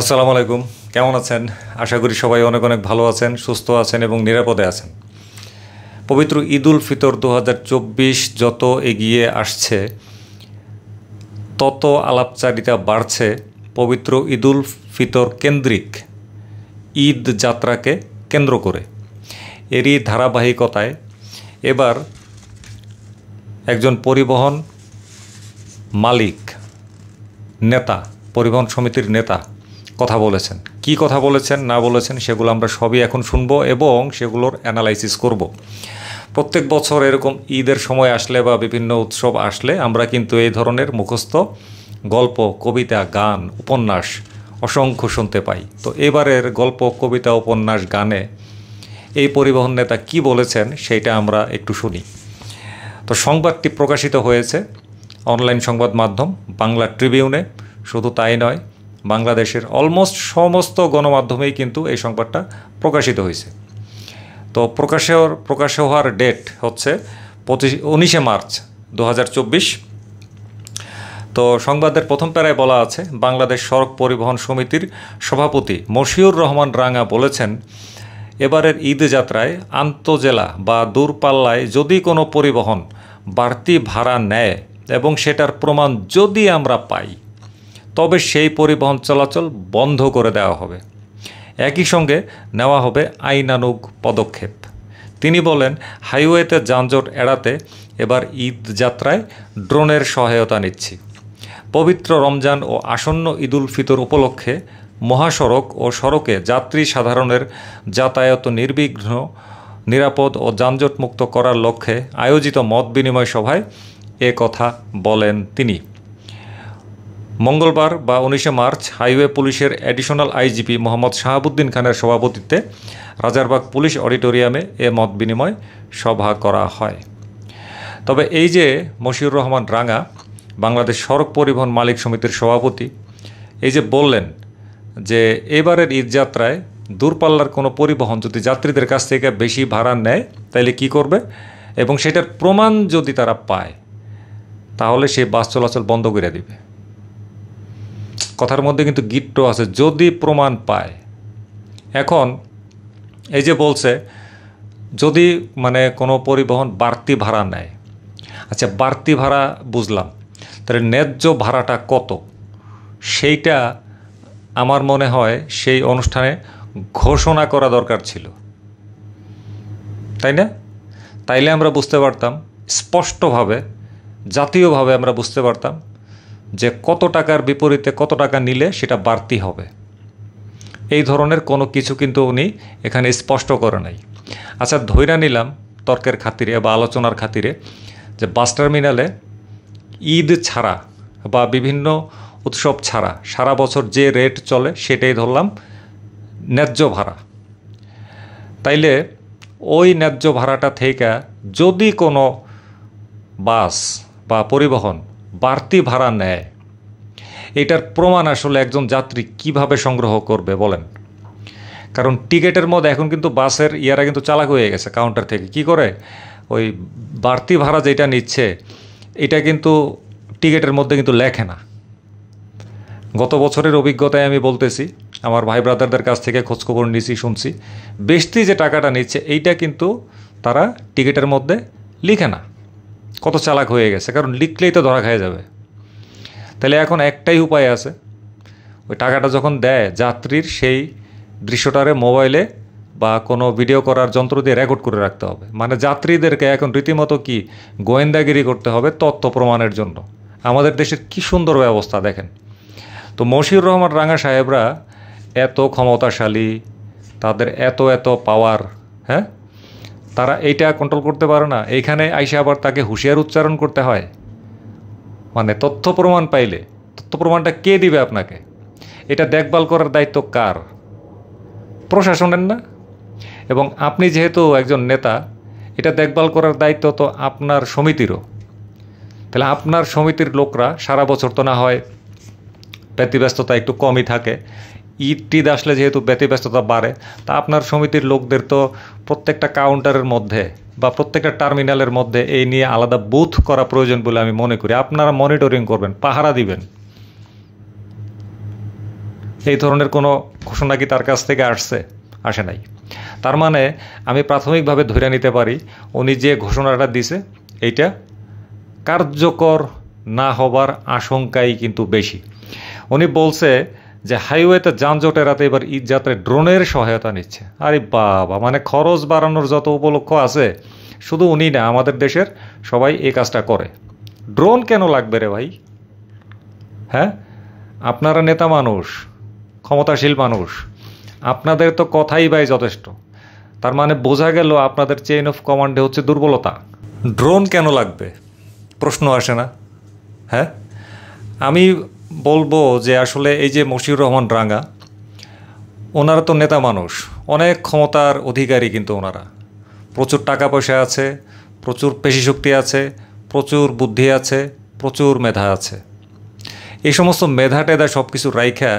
আসসালামু আলাইকুম কেমন আছেন আশা করি সবাই অনেক অনেক ভালো আছেন সুস্থ আছেন এবং নিরাপদে আছেন পবিত্র ঈদুল ফিতর দু যত এগিয়ে আসছে তত আলাপচারিতা বাড়ছে পবিত্র ঈদুল ফিতর কেন্দ্রিক ঈদ যাত্রাকে কেন্দ্র করে এরই ধারাবাহিকতায় এবার একজন পরিবহন মালিক নেতা পরিবহন সমিতির নেতা কথা বলেছেন কি কথা বলেছেন না বলেছেন সেগুলো আমরা সবই এখন শুনবো এবং সেগুলোর অ্যানালাইসিস করব। প্রত্যেক বছর এরকম ঈদের সময় আসলে বা বিভিন্ন উৎসব আসলে আমরা কিন্তু এই ধরনের মুখস্থ গল্প কবিতা গান উপন্যাস অসংখ্য শুনতে পাই তো এবারের গল্প কবিতা উপন্যাস গানে এই পরিবহন নেতা কি বলেছেন সেটা আমরা একটু শুনি তো সংবাদটি প্রকাশিত হয়েছে অনলাইন সংবাদ মাধ্যম বাংলা ট্রিবিউনে শুধু তাই নয় বাংলাদেশের অলমোস্ট সমস্ত গণমাধ্যমেই কিন্তু এই সংবাদটা প্রকাশিত হয়েছে তো প্রকাশে প্রকাশ হওয়ার ডেট হচ্ছে পঁচিশ উনিশে মার্চ দু তো সংবাদের প্রথম প্যারায় বলা আছে বাংলাদেশ সড়ক পরিবহন সমিতির সভাপতি মশিউর রহমান রাঙা বলেছেন এবারের ঈদ যাত্রায় আন্তজেলা বা দূরপাল্লায় যদি কোনো পরিবহন বাড়তি ভাড়া নেয় এবং সেটার প্রমাণ যদি আমরা পাই তবে সেই পরিবহন চলাচল বন্ধ করে দেওয়া হবে একই সঙ্গে নেওয়া হবে আইনানুগ পদক্ষেপ তিনি বলেন হাইওয়েতে যানজট এড়াতে এবার ঈদ যাত্রায় ড্রোনের সহায়তা নিচ্ছি পবিত্র রমজান ও আসন্ন ঈদুল ফিতর উপলক্ষে মহাসড়ক ও সড়কে যাত্রী সাধারণের যাতায়াত নির্বিঘ্ন নিরাপদ ও যানজটমুক্ত করার লক্ষ্যে আয়োজিত মত বিনিময় সভায় এ কথা বলেন তিনি মঙ্গলবার বা উনিশে মার্চ হাইওয়ে পুলিশের অ্যাডিশনাল আইজিপি মোহাম্মদ শাহাবুদ্দিন খানের সভাপতিত্বে রাজারবাগ পুলিশ অডিটোরিয়ামে এ মত বিনিময় সভা করা হয় তবে এই যে মশিউর রহমান রাঙা বাংলাদেশ সড়ক পরিবহন মালিক সমিতির সভাপতি এই যে বললেন যে এবারের ঈদযাত্রায় দূরপাল্লার কোনো পরিবহন যদি যাত্রীদের কাছ থেকে বেশি ভাড়া নেয় তাহলে কি করবে এবং সেটার প্রমাণ যদি তারা পায় তাহলে সে বাস চলাচল বন্ধ করে দেবে কথার মধ্যে কিন্তু গিট্ট আছে যদি প্রমাণ পায় এখন এই যে বলছে যদি মানে কোনো পরিবহন বাড়তি ভাড়া নেয় আচ্ছা বাড়তি ভাড়া বুঝলাম তাহলে ন্যায্য ভাড়াটা কত সেইটা আমার মনে হয় সেই অনুষ্ঠানে ঘোষণা করা দরকার ছিল তাই না তাইলে আমরা বুঝতে পারতাম স্পষ্টভাবে জাতীয়ভাবে আমরা বুঝতে পারতাম যে কত টাকার বিপরীতে কত টাকা নিলে সেটা বাড়তি হবে এই ধরনের কোনো কিছু কিন্তু উনি এখানে স্পষ্ট করে নাই আচ্ছা ধৈরা নিলাম তর্কের খাতিরে বা আলোচনার খাতিরে যে বাস টার্মিনালে ঈদ ছাড়া বা বিভিন্ন উৎসব ছাড়া সারা বছর যে রেট চলে সেটাই ধরলাম ন্যায্য ভাড়া তাইলে ওই ন্যায্য ভাড়াটা থেকে যদি কোনো বাস বা পরিবহন বাড়তি ভাড়া নেয় এটার প্রমাণ আসলে একজন যাত্রী কিভাবে সংগ্রহ করবে বলেন কারণ টিকেটের মধ্যে এখন কিন্তু বাসের ইয়ারা কিন্তু চালাক হয়ে গেছে কাউন্টার থেকে কি করে ওই বাড়তি ভাড়া যেটা নিচ্ছে এটা কিন্তু টিকেটের মধ্যে কিন্তু লেখে না গত বছরের অভিজ্ঞতায় আমি বলতেছি আমার ভাই ব্রাদারদের কাছ থেকে খোঁজখবর নিছি শুনছি বেশতি যে টাকাটা নিচ্ছে এইটা কিন্তু তারা টিকেটের মধ্যে লিখে না কত চালাক হয়ে গেছে কারণ লিখলেই তো ধরা খায় যাবে তাহলে এখন একটাই উপায় আছে ওই টাকাটা যখন দেয় যাত্রীর সেই দৃশ্যটারে মোবাইলে বা কোনো ভিডিও করার যন্ত্র দিয়ে রেকর্ড করে রাখতে হবে মানে যাত্রীদেরকে এখন রীতিমতো কি গোয়েন্দাগিরি করতে হবে তথ্য প্রমাণের জন্য আমাদের দেশের কি সুন্দর ব্যবস্থা দেখেন তো মশিউর রহমান রাঙা সাহেবরা এত ক্ষমতাশালী তাদের এত এত পাওয়ার হ্যাঁ তারা এইটা কন্ট্রোল করতে পারে না এইখানে আইসে আবার তাকে হুঁশিয়ার উচ্চারণ করতে হয় মানে তথ্য প্রমাণ পাইলে তথ্য প্রমাণটা কে দিবে আপনাকে এটা দেখভাল করার দায়িত্ব কার প্রশাসনের না এবং আপনি যেহেতু একজন নেতা এটা দেখভাল করার দায়িত্ব তো আপনার সমিতিরও তাহলে আপনার সমিতির লোকরা সারা বছর তো না হয় ব্যতিব্যস্ততা একটু কমই থাকে ঈদ টিদ আসলে যেহেতু ব্যতিব্যস্ততা বাড়ে তা আপনার সমিতির লোকদের তো প্রত্যেকটা কাউন্টারের মধ্যে বা প্রত্যেকটা টার্মিনালের মধ্যে এই নিয়ে আলাদা বুথ করা প্রয়োজন বলে আমি মনে করি আপনারা মনিটরিং করবেন পাহারা দিবেন এই ধরনের কোনো ঘোষণা কি তার কাছ থেকে আসছে আসে নাই তার মানে আমি প্রাথমিকভাবে ধরে নিতে পারি উনি যে ঘোষণাটা দিছে এইটা কার্যকর না হবার আশঙ্কাই কিন্তু বেশি উনি বলছে যে হাইওয়েতে যানজট এড়াতে এবার যাত্রায় ড্রোনের সহায়তা নিচ্ছে আরে বাবা মানে খরচ বাড়ানোর যত উপলক্ষ আছে শুধু উনি না আমাদের দেশের সবাই এই কাজটা করে ড্রোন কেন লাগবে রে ভাই হ্যাঁ আপনারা নেতা মানুষ ক্ষমতাশীল মানুষ আপনাদের তো কথাই ভাই যথেষ্ট তার মানে বোঝা গেল আপনাদের চেইন অফ কমান্ডে হচ্ছে দুর্বলতা ড্রোন কেন লাগবে প্রশ্ন আসে না হ্যাঁ আমি বলবো যে আসলে এই যে মশিউর রহমান রাঙ্গা ওনারা তো নেতা মানুষ অনেক ক্ষমতার অধিকারী কিন্তু ওনারা প্রচুর টাকা পয়সা আছে প্রচুর পেশিশক্তি আছে প্রচুর বুদ্ধি আছে প্রচুর মেধা আছে এই সমস্ত মেধা টেধা সব কিছু রাইখা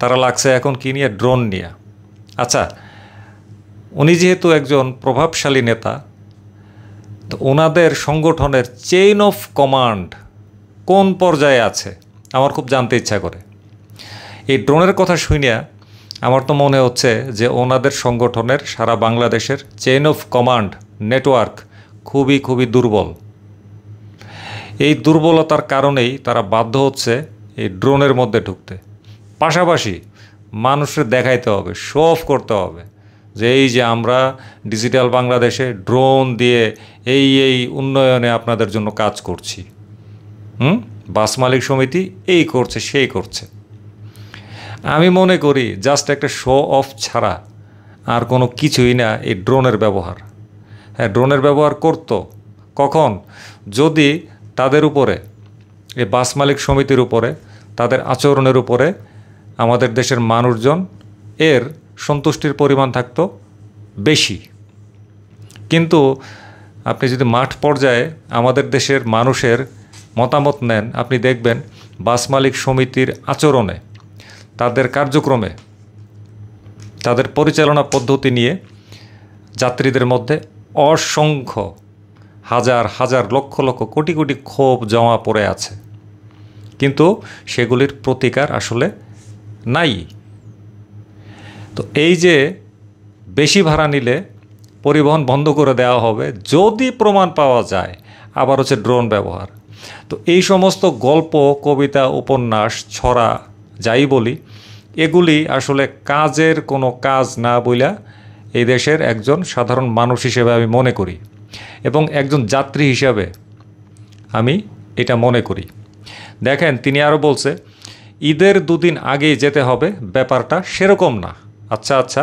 তারা লাগছে এখন কি নিয়ে ড্রোন নিয়ে আচ্ছা উনি যেহেতু একজন প্রভাবশালী নেতা তো ওনাদের সংগঠনের চেইন অফ কমান্ড কোন পর্যায়ে আছে আমার খুব জানতে ইচ্ছা করে এই ড্রোনের কথা শুনিয়া আমার তো মনে হচ্ছে যে ওনাদের সংগঠনের সারা বাংলাদেশের চেইন অফ কমান্ড নেটওয়ার্ক খুবই খুবই দুর্বল এই দুর্বলতার কারণেই তারা বাধ্য হচ্ছে এই ড্রোনের মধ্যে ঢুকতে পাশাপাশি মানুষের দেখাইতে হবে শো অফ করতে হবে যে এই যে আমরা ডিজিটাল বাংলাদেশে ড্রোন দিয়ে এই এই উন্নয়নে আপনাদের জন্য কাজ করছি হুম বাস মালিক সমিতি এই করছে সেই করছে আমি মনে করি জাস্ট একটা শো অফ ছাড়া আর কোনো কিছুই না এই ড্রোনের ব্যবহার হ্যাঁ ড্রোনের ব্যবহার করত কখন যদি তাদের উপরে এই বাস মালিক সমিতির উপরে তাদের আচরণের উপরে আমাদের দেশের মানুষজন এর সন্তুষ্টির পরিমাণ থাকত বেশি কিন্তু আপনি যদি মাঠ পর্যায়ে আমাদের দেশের মানুষের মতামত নেন আপনি দেখবেন বাস মালিক সমিতির আচরণে তাদের কার্যক্রমে তাদের পরিচালনা পদ্ধতি নিয়ে যাত্রীদের মধ্যে অসংখ্য হাজার হাজার লক্ষ লক্ষ কোটি কোটি ক্ষোভ জমা পড়ে আছে কিন্তু সেগুলির প্রতিকার আসলে নাই তো এই যে বেশি ভাড়া নিলে পরিবহন বন্ধ করে দেওয়া হবে যদি প্রমাণ পাওয়া যায় আবার হচ্ছে ড্রোন ব্যবহার তো এই সমস্ত গল্প কবিতা উপন্যাস ছড়া যাই বলি এগুলি আসলে কাজের কোনো কাজ না বইলা এই দেশের একজন সাধারণ মানুষ হিসেবে আমি মনে করি এবং একজন যাত্রী হিসাবে আমি এটা মনে করি দেখেন তিনি আরও বলছে ঈদের দুদিন আগেই যেতে হবে ব্যাপারটা সেরকম না আচ্ছা আচ্ছা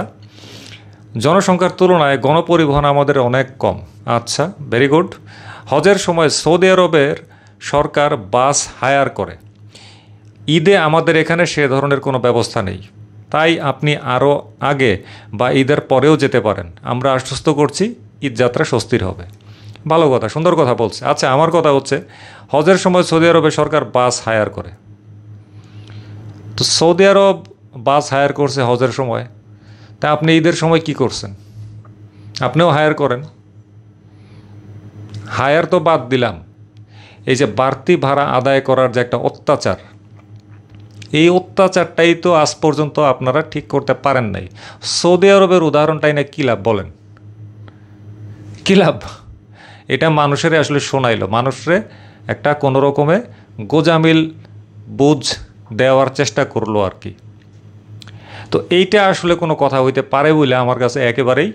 জনসংখ্যার তুলনায় গণপরিবহন আমাদের অনেক কম আচ্ছা ভেরি গুড হজের সময় সৌদি আরবের সরকার বাস হায়ার করে ঈদে আমাদের এখানে সে ধরনের কোনো ব্যবস্থা নেই তাই আপনি আরও আগে বা ঈদের পরেও যেতে পারেন আমরা আশ্বস্ত করছি ঈদ যাত্রা স্বস্তির হবে ভালো কথা সুন্দর কথা বলছে আচ্ছা আমার কথা হচ্ছে হজের সময় সৌদি আরবে সরকার বাস হায়ার করে তো সৌদি আরব বাস হায়ার করছে হজের সময় তা আপনি ঈদের সময় কি করছেন আপনিও হায়ার করেন হায়ার তো বাদ দিলাম এই যে বাড়তি ভাড়া আদায় করার যে একটা অত্যাচার এই অত্যাচারটাই তো আজ পর্যন্ত আপনারা ঠিক করতে পারেন নাই সৌদি আরবের উদাহরণটাই না কী লাভ বলেন কী লাভ এটা মানুষের আসলে শোনাইল মানুষরে একটা কোনো রকমে গোজামিল বুঝ দেওয়ার চেষ্টা করলো আর কি তো এইটা আসলে কোনো কথা হইতে পারে বলে আমার কাছে একেবারেই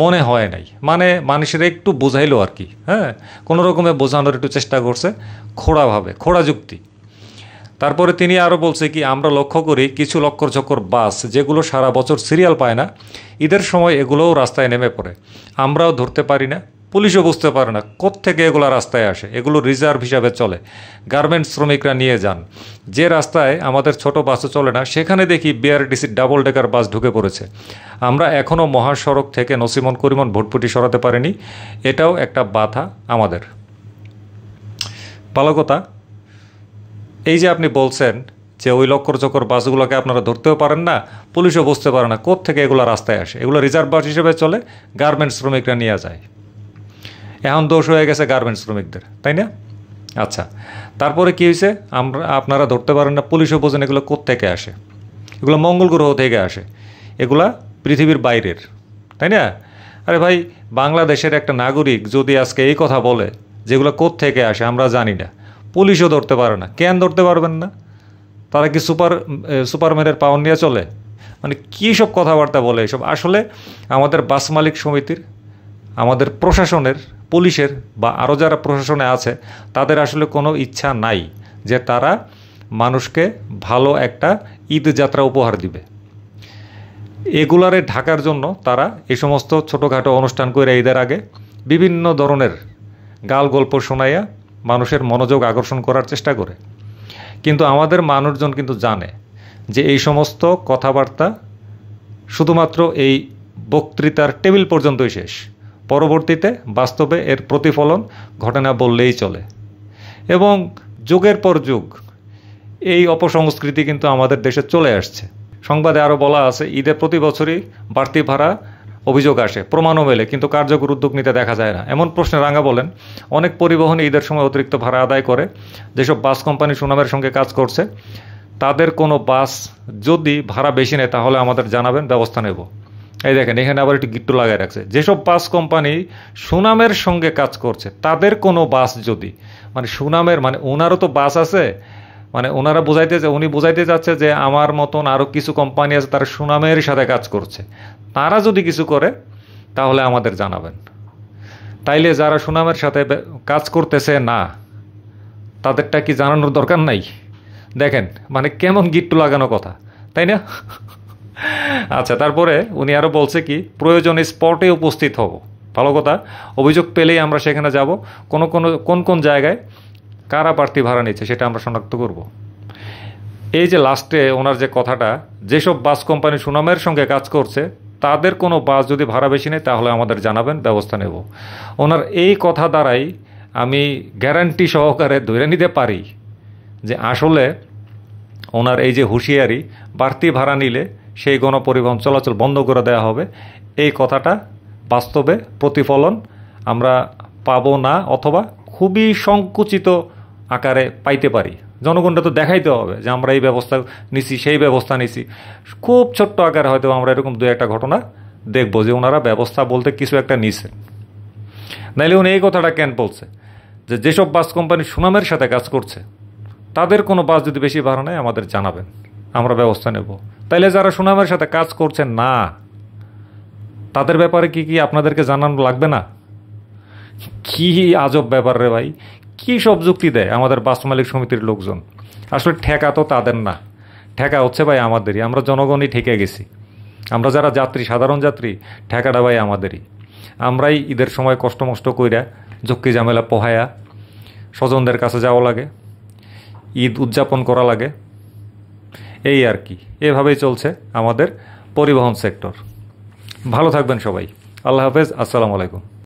মনে হয় নাই মানে মানুষের একটু বোঝাইলো আর কি হ্যাঁ কোনো রকমে বোঝানোর একটু চেষ্টা করছে খোড়াভাবে খোড়া যুক্তি তারপরে তিনি আরও বলছে কি আমরা লক্ষ্য করি কিছু লক্ষর চক্কর বাস যেগুলো সারা বছর সিরিয়াল পায় না ঈদের সময় এগুলোও রাস্তায় নেমে পড়ে আমরাও ধরতে পারি না পুলিশও বুঝতে পারে না কোথেকে এগুলো রাস্তায় আসে এগুলো রিজার্ভ হিসাবে চলে গার্মেন্টস শ্রমিকরা নিয়ে যান যে রাস্তায় আমাদের ছোট বাসও চলে না সেখানে দেখি বিআরটিসির ডাবল ডেকার বাস ঢুকে পড়েছে আমরা এখনও মহাসড়ক থেকে নসিমন করিমন ভোটপুটি সরাতে পারিনি এটাও একটা বাধা আমাদের ভালো কথা এই যে আপনি বলছেন যে ওই লক্কর চক্কর বাসগুলোকে আপনারা ধরতেও পারেন না পুলিশও বুঝতে পারে না কোথেকে এগুলো রাস্তায় আসে এগুলো রিজার্ভ বাস হিসেবে চলে গার্মেন্টস শ্রমিকরা নিয়ে যায় এখন দোষ হয়ে গেছে গার্মেন্টস শ্রমিকদের তাই না আচ্ছা তারপরে কী হয়েছে আমরা আপনারা ধরতে পারেন না পুলিশও অভিযান এগুলো থেকে আসে এগুলো মঙ্গল গ্রহ থেকে আসে এগুলা পৃথিবীর বাইরের তাই না আরে ভাই বাংলাদেশের একটা নাগরিক যদি আজকে এই কথা বলে যেগুলো থেকে আসে আমরা জানি না পুলিশও ধরতে পারে না কেন ধরতে পারবেন না তারা কি সুপার সুপারম্যানের পাওয়ার নিয়ে চলে মানে কী সব কথাবার্তা বলে এসব আসলে আমাদের বাস মালিক সমিতির আমাদের প্রশাসনের পুলিশের বা আরও যারা প্রশাসনে আছে তাদের আসলে কোনো ইচ্ছা নাই যে তারা মানুষকে ভালো একটা ঈদ যাত্রা উপহার দিবে এগুলারে ঢাকার জন্য তারা এ সমস্ত ছোটোখাটো অনুষ্ঠান করে ঈদের আগে বিভিন্ন ধরনের গাল গল্প শোনাইয়া মানুষের মনোযোগ আকর্ষণ করার চেষ্টা করে কিন্তু আমাদের মানুষজন কিন্তু জানে যে এই সমস্ত কথাবার্তা শুধুমাত্র এই বক্তৃতার টেবিল পর্যন্তই শেষ পরবর্তীতে বাস্তবে এর প্রতিফলন ঘটনা বললেই চলে এবং যুগের পর যুগ এই অপসংস্কৃতি কিন্তু আমাদের দেশে চলে আসছে সংবাদে আরও বলা আছে ঈদে প্রতি বছরই বাড়তি ভাড়া অভিযোগ আসে প্রমাণও মেলে কিন্তু কার্যকর উদ্যোগ নিতে দেখা যায় না এমন প্রশ্নে রাঙা বলেন অনেক পরিবহন ঈদের সময় অতিরিক্ত ভাড়া আদায় করে যেসব বাস কোম্পানি সুনামের সঙ্গে কাজ করছে তাদের কোনো বাস যদি ভাড়া বেশি নেয় তাহলে আমাদের জানাবেন ব্যবস্থা নেব এই দেখেন এখানে আবার একটি গিট্টু লাগায় রাখছে যেসব বাস কোম্পানি সুনামের সঙ্গে কাজ করছে তাদের কোনো বাস যদি মানে সুনামের মানে ওনারও তো বাস আছে মানে ওনারা বোঝাইতে উনি বোঝাইতে চাচ্ছে যে আমার মতন আরও কিছু কোম্পানি আছে তারা সুনামের সাথে কাজ করছে তারা যদি কিছু করে তাহলে আমাদের জানাবেন তাইলে যারা সুনামের সাথে কাজ করতেছে না তাদেরটা কি জানানোর দরকার নাই দেখেন মানে কেমন গিট্টু লাগানো কথা তাই না আচ্ছা তারপরে উনি আরও বলছে কি প্রয়োজনে স্পটে উপস্থিত হব ভালো কথা অভিযোগ পেলেই আমরা সেখানে যাব কোন কোন কোন কোন জায়গায় কারা প্রার্থী ভাড়া নিচ্ছে সেটা আমরা শনাক্ত করব এই যে লাস্টে ওনার যে কথাটা যেসব বাস কোম্পানি সুনামের সঙ্গে কাজ করছে তাদের কোনো বাস যদি ভাড়া বেশি নেই তাহলে আমাদের জানাবেন ব্যবস্থা নেব ওনার এই কথা দ্বারাই আমি গ্যারান্টি সহকারে ধরে নিতে পারি যে আসলে ওনার এই যে হুঁশিয়ারি বাড়তি ভাড়া নিলে সেই গণপরিবহন চলাচল বন্ধ করে দেওয়া হবে এই কথাটা বাস্তবে প্রতিফলন আমরা পাব না অথবা খুবই সংকুচিত আকারে পাইতে পারি জনগণটা তো দেখাইতে হবে যে আমরা এই ব্যবস্থা নিছি সেই ব্যবস্থা নিছি খুব ছোট্ট আকারে হয়তো আমরা এরকম দু একটা ঘটনা দেখব যে ওনারা ব্যবস্থা বলতে কিছু একটা নিছে নাইলে উনি এই কথাটা কেন বলছে যে যেসব বাস কোম্পানি সুনামের সাথে কাজ করছে তাদের কোনো বাস যদি বেশি ভাড়া নেয় আমাদের জানাবেন আমরা ব্যবস্থা নেব তাহলে যারা সুনামের সাথে কাজ করছেন না তাদের ব্যাপারে কি কি আপনাদেরকে জানানো লাগবে না কি আজব ব্যাপার রে ভাই কী সব যুক্তি দেয় আমাদের বাস মালিক সমিতির লোকজন আসলে ঠেকা তো তাদের না ঠেকা হচ্ছে ভাই আমাদেরই আমরা জনগণই ঠেকে গেছি আমরা যারা যাত্রী সাধারণ যাত্রী ঠেকাটা ভাই আমাদেরই আমরাই ঈদের সময় কষ্ট মষ্ট কইরা ঝক্কি ঝামেলা পোহায়া স্বজনদের কাছে যাওয়া লাগে ঈদ উদযাপন করা লাগে এই আর কি এভাবেই চলছে আমাদের পরিবহন সেক্টর ভালো থাকবেন সবাই আল্লাহ হাফেজ আসসালামু আলাইকুম